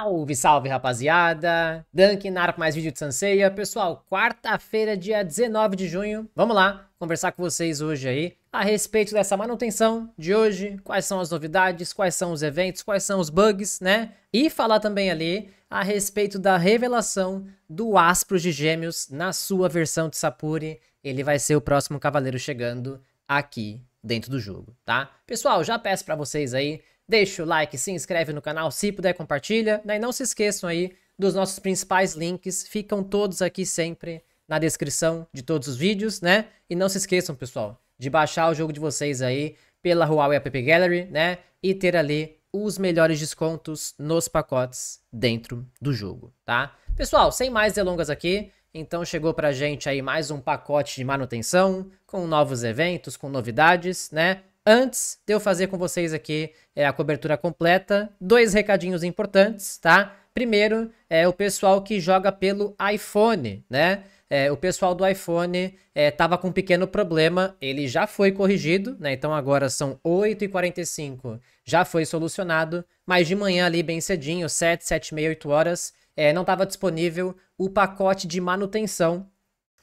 Salve, salve rapaziada! Duncan Nara mais vídeo de Sanseia. Pessoal, quarta-feira, dia 19 de junho, vamos lá conversar com vocês hoje aí a respeito dessa manutenção de hoje, quais são as novidades, quais são os eventos, quais são os bugs, né? E falar também ali a respeito da revelação do Aspro de Gêmeos na sua versão de Sapuri. Ele vai ser o próximo cavaleiro chegando aqui dentro do jogo, tá? Pessoal, já peço para vocês aí Deixa o like, se inscreve no canal, se puder compartilha, né? E não se esqueçam aí dos nossos principais links, ficam todos aqui sempre na descrição de todos os vídeos, né? E não se esqueçam, pessoal, de baixar o jogo de vocês aí pela Huawei App Gallery, né? E ter ali os melhores descontos nos pacotes dentro do jogo, tá? Pessoal, sem mais delongas aqui, então chegou pra gente aí mais um pacote de manutenção, com novos eventos, com novidades, né? antes de eu fazer com vocês aqui é, a cobertura completa, dois recadinhos importantes, tá? Primeiro, é o pessoal que joga pelo iPhone, né? É, o pessoal do iPhone estava é, com um pequeno problema, ele já foi corrigido, né? Então agora são 8h45, já foi solucionado, mas de manhã ali bem cedinho, 7, 7, meia, 8 horas, é, não estava disponível o pacote de manutenção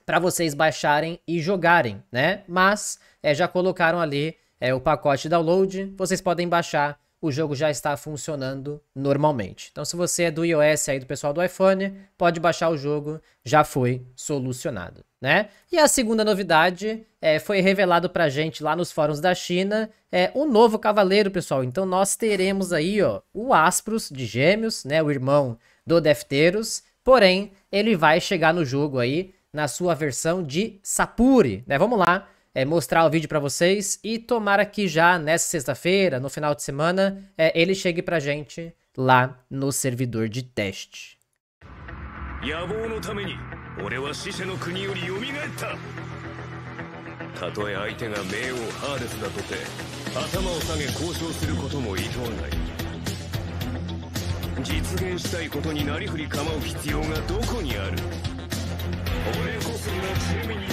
para vocês baixarem e jogarem, né? Mas é, já colocaram ali é, o pacote download, vocês podem baixar, o jogo já está funcionando normalmente. Então, se você é do iOS aí do pessoal do iPhone, pode baixar o jogo, já foi solucionado, né? E a segunda novidade é, foi revelado pra gente lá nos fóruns da China, é o novo cavaleiro, pessoal. Então, nós teremos aí, ó, o Aspros de Gêmeos, né, o irmão do Defteros, porém, ele vai chegar no jogo aí na sua versão de Sapuri, né? Vamos lá é, mostrar o vídeo para vocês e tomara que já nessa sexta-feira, no final de semana, é, ele chegue para gente lá no servidor de teste. たとえ相手が名王ハーデスだとて頭を下げ交渉することもいとわない実現したいことになりふり構う必要がどこにある俺こそが罪に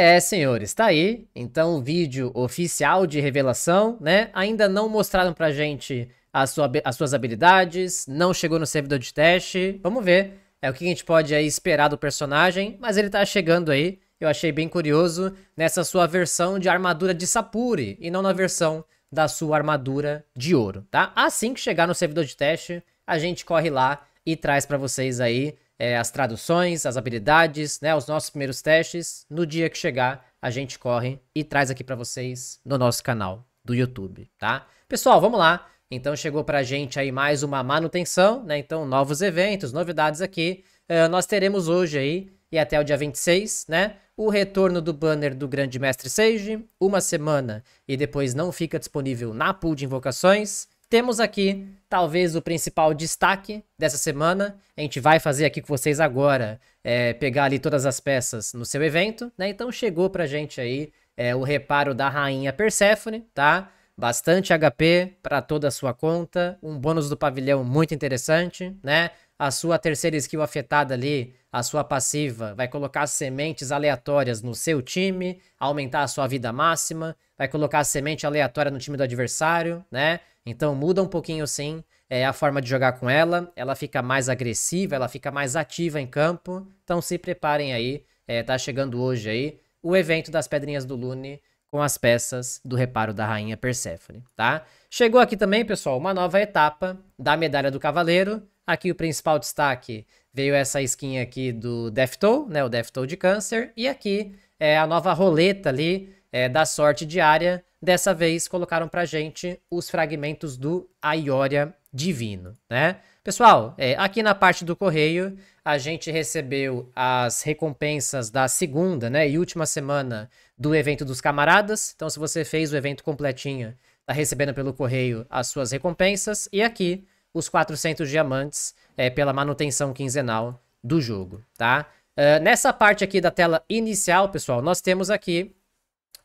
É, senhores, tá aí. Então, o vídeo oficial de revelação, né? Ainda não mostraram pra gente sua, as suas habilidades, não chegou no servidor de teste. Vamos ver. É o que a gente pode aí esperar do personagem, mas ele tá chegando aí. Eu achei bem curioso nessa sua versão de armadura de Sapuri e não na versão da sua armadura de ouro, tá? Assim que chegar no servidor de teste, a gente corre lá e traz para vocês aí é, as traduções, as habilidades, né, os nossos primeiros testes. No dia que chegar, a gente corre e traz aqui para vocês no nosso canal do YouTube, tá? Pessoal, vamos lá. Então chegou para a gente aí mais uma manutenção, né? Então novos eventos, novidades aqui. Uh, nós teremos hoje aí e até o dia 26, né? O retorno do banner do Grande Mestre Sage, uma semana e depois não fica disponível na pool de invocações temos aqui talvez o principal destaque dessa semana. A gente vai fazer aqui com vocês agora, é, pegar ali todas as peças no seu evento, né? Então chegou pra gente aí é, o reparo da rainha Persephone, tá? Bastante HP para toda a sua conta, um bônus do pavilhão muito interessante, né? a sua terceira skill afetada ali, a sua passiva, vai colocar sementes aleatórias no seu time, aumentar a sua vida máxima, vai colocar semente aleatória no time do adversário, né? Então muda um pouquinho sim é, a forma de jogar com ela, ela fica mais agressiva, ela fica mais ativa em campo, então se preparem aí, é, tá chegando hoje aí o evento das Pedrinhas do Lune com as peças do reparo da rainha Perséfone, tá? Chegou aqui também, pessoal, uma nova etapa da medalha do cavaleiro. Aqui o principal destaque veio essa skin aqui do Death Toll, né, o Death Toll de câncer, e aqui é a nova roleta ali é, da sorte diária. Dessa vez colocaram pra gente os fragmentos do Aioria Divino, né? Pessoal, é, aqui na parte do correio, a gente recebeu as recompensas da segunda né, e última semana do evento dos camaradas. Então, se você fez o evento completinho, tá recebendo pelo correio as suas recompensas. E aqui, os 400 diamantes é, pela manutenção quinzenal do jogo, tá? Uh, nessa parte aqui da tela inicial, pessoal, nós temos aqui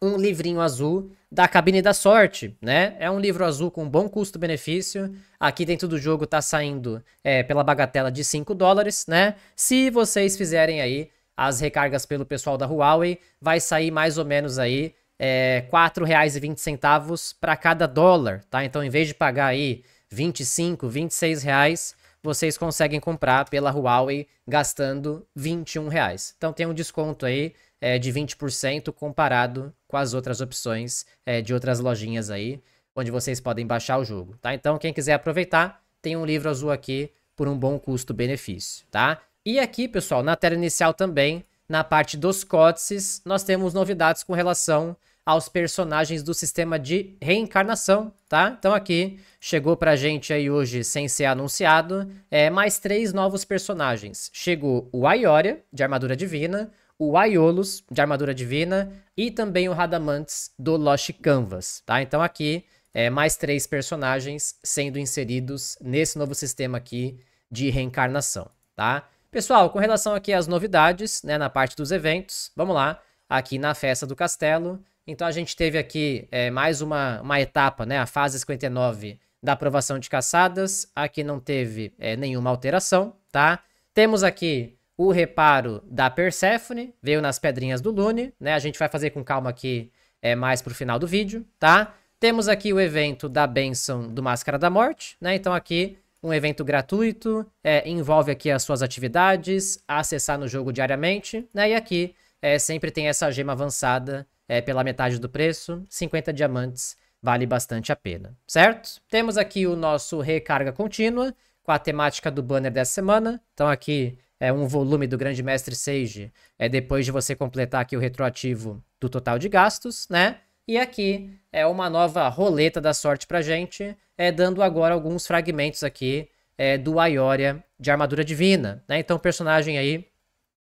um livrinho azul da Cabine da Sorte, né? É um livro azul com bom custo-benefício. Aqui dentro do jogo tá saindo é, pela bagatela de 5 dólares, né? Se vocês fizerem aí as recargas pelo pessoal da Huawei, vai sair mais ou menos aí é, R$ 4,20 para cada dólar, tá? Então, em vez de pagar aí 25, 26 reais, vocês conseguem comprar pela Huawei gastando 21 reais. Então tem um desconto aí é, de 20% comparado com as outras opções é, de outras lojinhas aí, onde vocês podem baixar o jogo, tá? Então quem quiser aproveitar, tem um livro azul aqui por um bom custo-benefício, tá? E aqui, pessoal, na tela inicial também, na parte dos códices, nós temos novidades com relação aos personagens do sistema de reencarnação, tá? Então aqui chegou pra gente aí hoje, sem ser anunciado, é, mais três novos personagens. Chegou o Aioria, de Armadura Divina, o Aiolos, de Armadura Divina, e também o Radamantes, do Lost Canvas, tá? Então aqui, é, mais três personagens sendo inseridos nesse novo sistema aqui de reencarnação, tá? Pessoal, com relação aqui às novidades, né, na parte dos eventos, vamos lá. Aqui na Festa do Castelo, então a gente teve aqui é, mais uma, uma etapa, né? A fase 59 da aprovação de caçadas. Aqui não teve é, nenhuma alteração, tá? Temos aqui o reparo da Persephone, veio nas pedrinhas do Lune, né? A gente vai fazer com calma aqui é, mais pro final do vídeo, tá? Temos aqui o evento da benção do Máscara da Morte, né? Então aqui um evento gratuito, é, envolve aqui as suas atividades, acessar no jogo diariamente, né? E aqui é, sempre tem essa gema avançada é, pela metade do preço, 50 diamantes vale bastante a pena, certo? Temos aqui o nosso recarga contínua com a temática do banner dessa semana. Então aqui é um volume do Grande Mestre Sage, é depois de você completar aqui o retroativo do total de gastos, né? E aqui é uma nova roleta da sorte pra gente, é dando agora alguns fragmentos aqui é, do Ioria de Armadura Divina, né? Então o personagem aí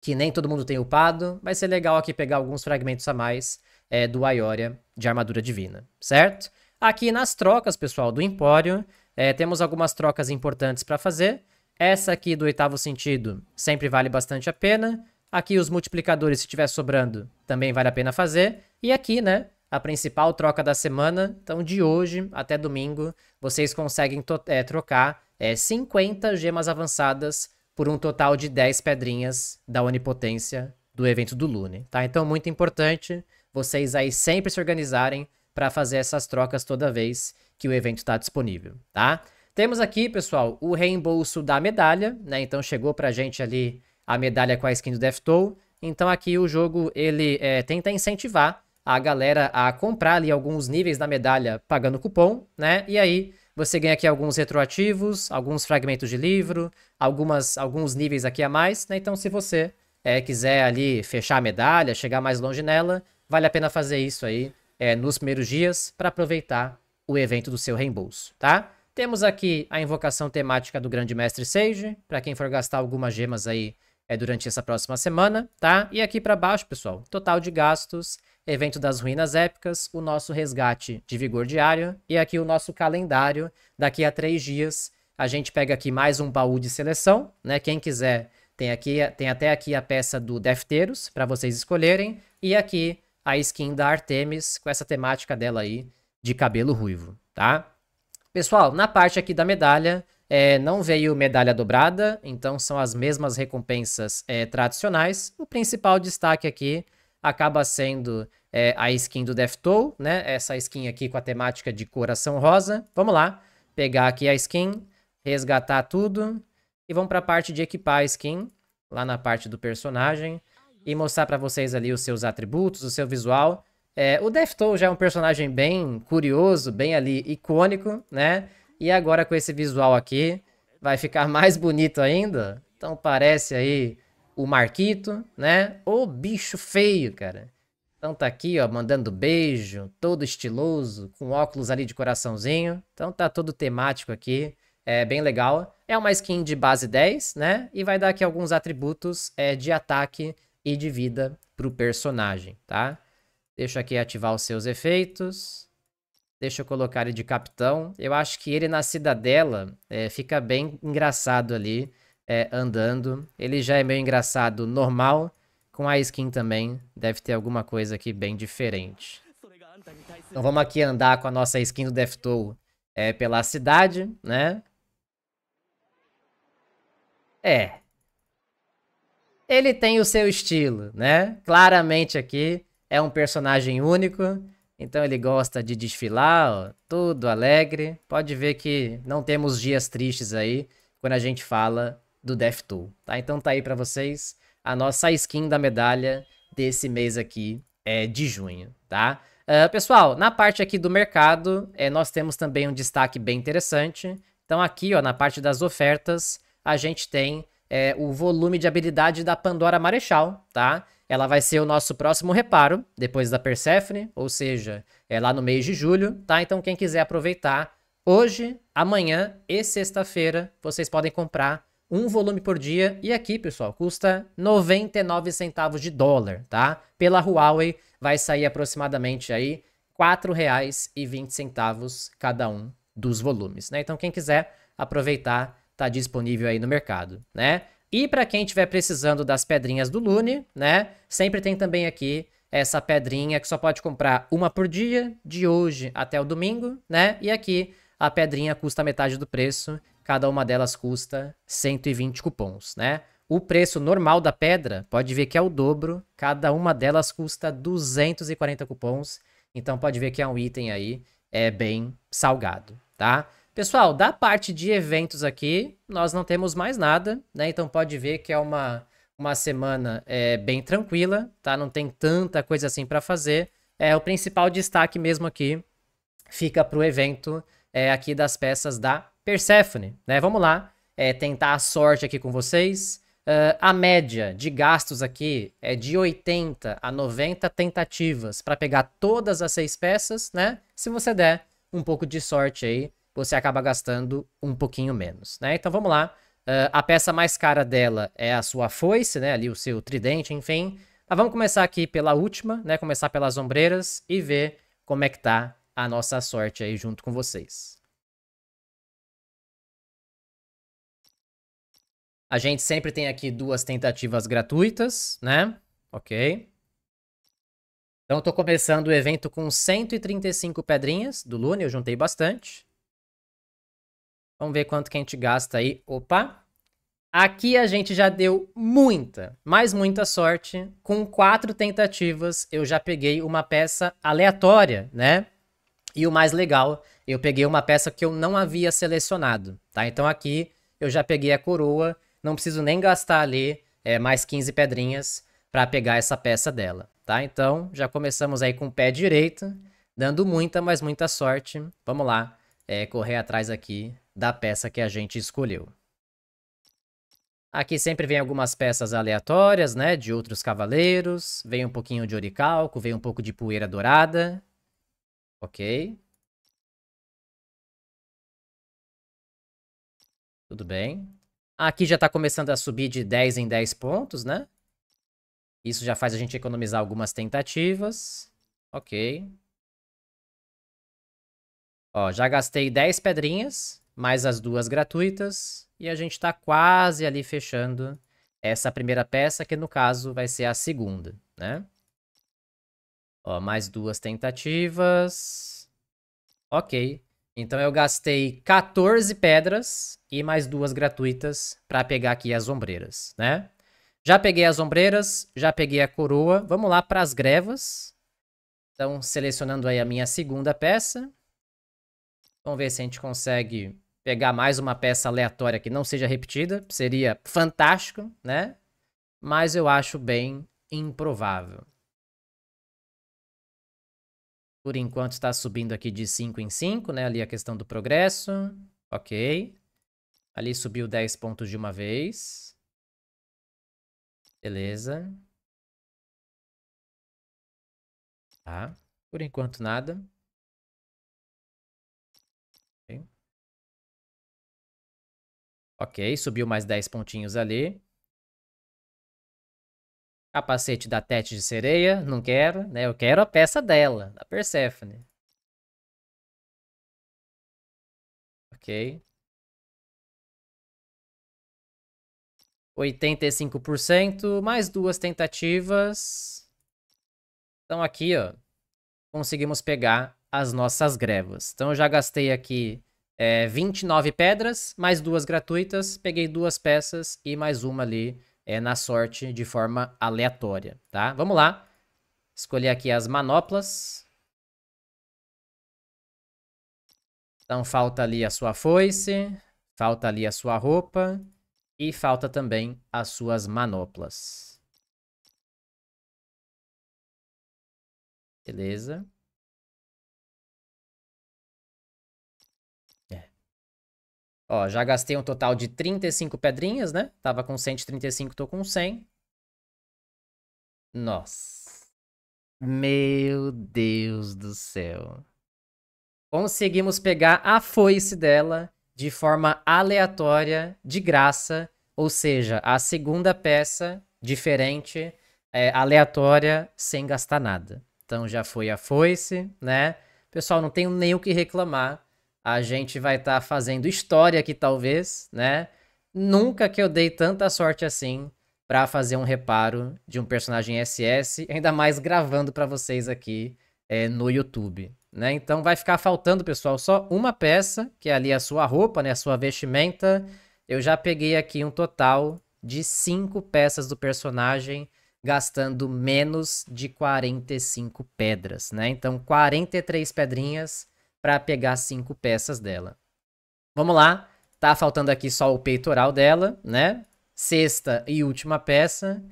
que nem todo mundo tem upado, vai ser legal aqui pegar alguns fragmentos a mais é, do Ioria de armadura divina, certo? Aqui nas trocas, pessoal, do Empório, é, temos algumas trocas importantes para fazer. Essa aqui do oitavo sentido sempre vale bastante a pena. Aqui os multiplicadores, se tiver sobrando, também vale a pena fazer. E aqui, né, a principal troca da semana. Então, de hoje até domingo, vocês conseguem é, trocar é, 50 gemas avançadas por um total de 10 pedrinhas da onipotência do evento do Lune, tá? Então, muito importante vocês aí sempre se organizarem para fazer essas trocas toda vez que o evento está disponível, tá? Temos aqui, pessoal, o reembolso da medalha, né? Então, chegou pra gente ali a medalha com a skin do Deftow. Então, aqui o jogo, ele é, tenta incentivar a galera a comprar ali alguns níveis da medalha pagando cupom, né? E aí você ganha aqui alguns retroativos, alguns fragmentos de livro, algumas, alguns níveis aqui a mais, né? Então, se você é, quiser ali fechar a medalha, chegar mais longe nela, vale a pena fazer isso aí é, nos primeiros dias para aproveitar o evento do seu reembolso, tá? Temos aqui a invocação temática do Grande Mestre Sage, para quem for gastar algumas gemas aí é, durante essa próxima semana, tá? E aqui para baixo, pessoal, total de gastos, evento das ruínas épicas, o nosso resgate de vigor diário e aqui o nosso calendário daqui a três dias. A gente pega aqui mais um baú de seleção, né? Quem quiser tem aqui, tem até aqui a peça do Defteros para vocês escolherem e aqui a skin da Artemis com essa temática dela aí de cabelo ruivo, tá? Pessoal, na parte aqui da medalha, é, não veio medalha dobrada, então são as mesmas recompensas é, tradicionais. O principal destaque aqui acaba sendo é, a skin do Deftow, né? Essa skin aqui com a temática de coração rosa. Vamos lá, pegar aqui a skin, resgatar tudo e vamos para a parte de equipar a skin, lá na parte do personagem e mostrar para vocês ali os seus atributos, o seu visual. É, o Deftow já é um personagem bem curioso, bem ali icônico, né? E agora com esse visual aqui, vai ficar mais bonito ainda. Então parece aí o Marquito, né? O bicho feio, cara. Então tá aqui, ó, mandando beijo, todo estiloso, com óculos ali de coraçãozinho. Então tá todo temático aqui, é bem legal. É uma skin de base 10, né? E vai dar aqui alguns atributos é, de ataque e de vida pro personagem, tá? Deixa aqui ativar os seus efeitos. Deixa eu colocar ele de capitão. Eu acho que ele na cidadela é, fica bem engraçado ali, é, andando. Ele já é meio engraçado normal. Com a skin também, deve ter alguma coisa aqui bem diferente. Então vamos aqui andar com a nossa skin do Deftow é, pela cidade, né? É. Ele tem o seu estilo, né? Claramente aqui é um personagem único. Então ele gosta de desfilar, ó, tudo alegre. Pode ver que não temos dias tristes aí quando a gente fala do Death Tool, tá? Então tá aí para vocês a nossa skin da medalha desse mês aqui é de junho, tá? Uh, pessoal, na parte aqui do mercado, é, nós temos também um destaque bem interessante. Então aqui, ó, na parte das ofertas, a gente tem é, o volume de habilidade da Pandora Marechal, tá? ela vai ser o nosso próximo reparo, depois da Persephone, ou seja, é lá no mês de julho, tá? Então quem quiser aproveitar, hoje, amanhã e sexta-feira, vocês podem comprar um volume por dia. E aqui, pessoal, custa 99 centavos de dólar, tá? Pela Huawei vai sair aproximadamente aí R$ 4,20 cada um dos volumes, né? Então quem quiser aproveitar, tá disponível aí no mercado, né? E para quem estiver precisando das pedrinhas do Lune, né? Sempre tem também aqui essa pedrinha que só pode comprar uma por dia, de hoje até o domingo, né? E aqui a pedrinha custa metade do preço, cada uma delas custa 120 cupons, né? O preço normal da pedra, pode ver que é o dobro, cada uma delas custa 240 cupons, então pode ver que é um item aí é bem salgado, tá? Pessoal, da parte de eventos aqui, nós não temos mais nada, né? Então pode ver que é uma, uma semana é, bem tranquila, tá? Não tem tanta coisa assim para fazer. É O principal destaque mesmo aqui fica para o evento é, aqui das peças da Persephone, né? Vamos lá, é, tentar a sorte aqui com vocês. Uh, a média de gastos aqui é de 80 a 90 tentativas para pegar todas as seis peças, né? Se você der um pouco de sorte aí, você acaba gastando um pouquinho menos, né? Então vamos lá. Uh, a peça mais cara dela é a sua foice, né? Ali o seu tridente, enfim. Mas vamos começar aqui pela última, né? Começar pelas ombreiras e ver como é que tá a nossa sorte aí junto com vocês. A gente sempre tem aqui duas tentativas gratuitas, né? Ok. Então, estou começando o evento com 135 pedrinhas do Lune, eu juntei bastante. Vamos ver quanto que a gente gasta aí. Opa! Aqui a gente já deu muita, mais muita sorte. Com quatro tentativas, eu já peguei uma peça aleatória, né? E o mais legal, eu peguei uma peça que eu não havia selecionado, tá? Então aqui eu já peguei a coroa, não preciso nem gastar ali é, mais 15 pedrinhas para pegar essa peça dela, tá? Então já começamos aí com o pé direito, dando muita, mas muita sorte. Vamos lá, é, correr atrás aqui da peça que a gente escolheu. Aqui sempre vem algumas peças aleatórias, né, de outros cavaleiros, vem um pouquinho de oricalco, vem um pouco de poeira dourada, ok. Tudo bem. Aqui já está começando a subir de 10 em 10 pontos, né? Isso já faz a gente economizar algumas tentativas. Ok. Ó, já gastei 10 pedrinhas mais as duas gratuitas, e a gente está quase ali fechando essa primeira peça, que no caso vai ser a segunda, né? Ó, mais duas tentativas. Ok. Então eu gastei 14 pedras e mais duas gratuitas para pegar aqui as ombreiras, né? Já peguei as ombreiras, já peguei a coroa. Vamos lá para as grevas. Então, selecionando aí a minha segunda peça. Vamos ver se a gente consegue pegar mais uma peça aleatória que não seja repetida, seria fantástico, né? Mas eu acho bem improvável. Por enquanto está subindo aqui de 5 em 5, né? Ali a questão do progresso. Ok. Ali subiu 10 pontos de uma vez. Beleza. Tá. Por enquanto nada. Ok, subiu mais 10 pontinhos ali. Capacete da Tete de Sereia, não quero, né? Eu quero a peça dela, da Persephone. Ok. 85%, mais duas tentativas. Então aqui, ó, conseguimos pegar as nossas grevas. Então eu já gastei aqui é, 29 pedras, mais duas gratuitas. Peguei duas peças e mais uma ali é, na sorte de forma aleatória, tá? Vamos lá. Escolher aqui as manoplas. Então falta ali a sua foice, falta ali a sua roupa e falta também as suas manoplas. Beleza. Ó, já gastei um total de 35 pedrinhas, né? Tava com 135, tô com 100. Nossa. Meu Deus do céu. Conseguimos pegar a foice dela de forma aleatória, de graça. Ou seja, a segunda peça, diferente, é, aleatória, sem gastar nada. Então já foi a foice, né? Pessoal, não tenho nem o que reclamar a gente vai estar tá fazendo história aqui, talvez, né? Nunca que eu dei tanta sorte assim para fazer um reparo de um personagem SS, ainda mais gravando para vocês aqui é, no YouTube. Né? Então vai ficar faltando, pessoal, só uma peça, que é ali a sua roupa, né? a sua vestimenta. Eu já peguei aqui um total de cinco peças do personagem, gastando menos de 45 pedras. Né? Então 43 pedrinhas para pegar cinco peças dela. Vamos lá, tá faltando aqui só o peitoral dela, né? Sexta e última peça.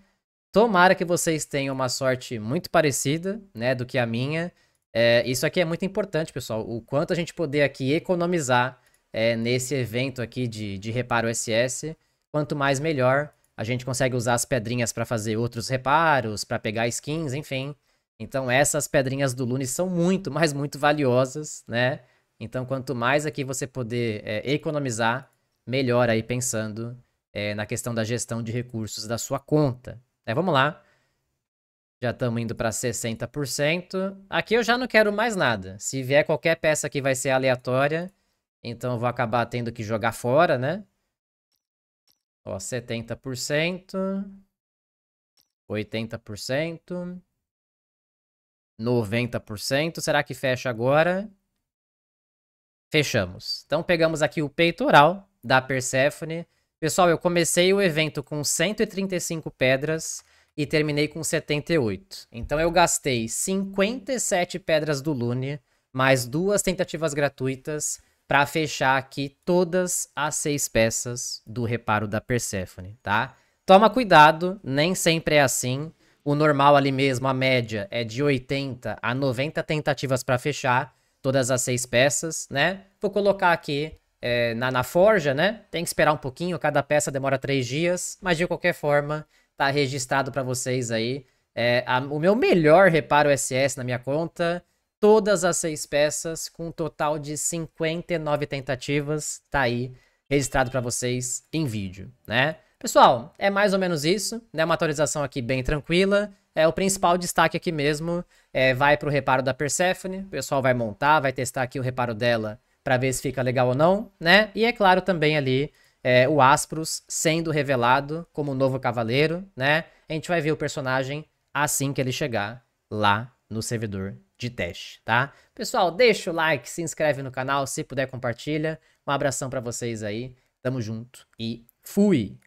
Tomara que vocês tenham uma sorte muito parecida, né, do que a minha. É, isso aqui é muito importante, pessoal. O quanto a gente poder aqui economizar é, nesse evento aqui de, de reparo SS. Quanto mais melhor, a gente consegue usar as pedrinhas para fazer outros reparos, para pegar skins, enfim. Então essas pedrinhas do Lune são muito, mas muito valiosas, né? Então quanto mais aqui você poder é, economizar, melhor aí pensando é, na questão da gestão de recursos da sua conta. É, vamos lá. Já estamos indo para 60%. Aqui eu já não quero mais nada. Se vier qualquer peça que vai ser aleatória, então eu vou acabar tendo que jogar fora, né? Ó, 70%. 80%. 90%. Será que fecha agora? Fechamos. Então pegamos aqui o peitoral da Persephone. Pessoal, eu comecei o evento com 135 pedras e terminei com 78. Então eu gastei 57 pedras do Lune, mais duas tentativas gratuitas, para fechar aqui todas as seis peças do reparo da Persephone, tá? Toma cuidado, nem sempre é assim. O normal ali mesmo, a média, é de 80 a 90 tentativas para fechar todas as seis peças, né? Vou colocar aqui é, na, na forja, né? Tem que esperar um pouquinho, cada peça demora três dias, mas de qualquer forma, tá registrado para vocês aí. É, a, o meu melhor reparo SS na minha conta, todas as seis peças, com um total de 59 tentativas, tá aí registrado para vocês em vídeo, né? Pessoal, é mais ou menos isso, né? Uma atualização aqui bem tranquila. É o principal destaque aqui mesmo, é, vai para o reparo da Persephone. O pessoal vai montar, vai testar aqui o reparo dela para ver se fica legal ou não, né? E é claro também ali é, o Asprus sendo revelado como novo cavaleiro, né? A gente vai ver o personagem assim que ele chegar lá no servidor de teste, tá? Pessoal, deixa o like, se inscreve no canal, se puder compartilha. Um abração para vocês aí. Tamo junto e fui.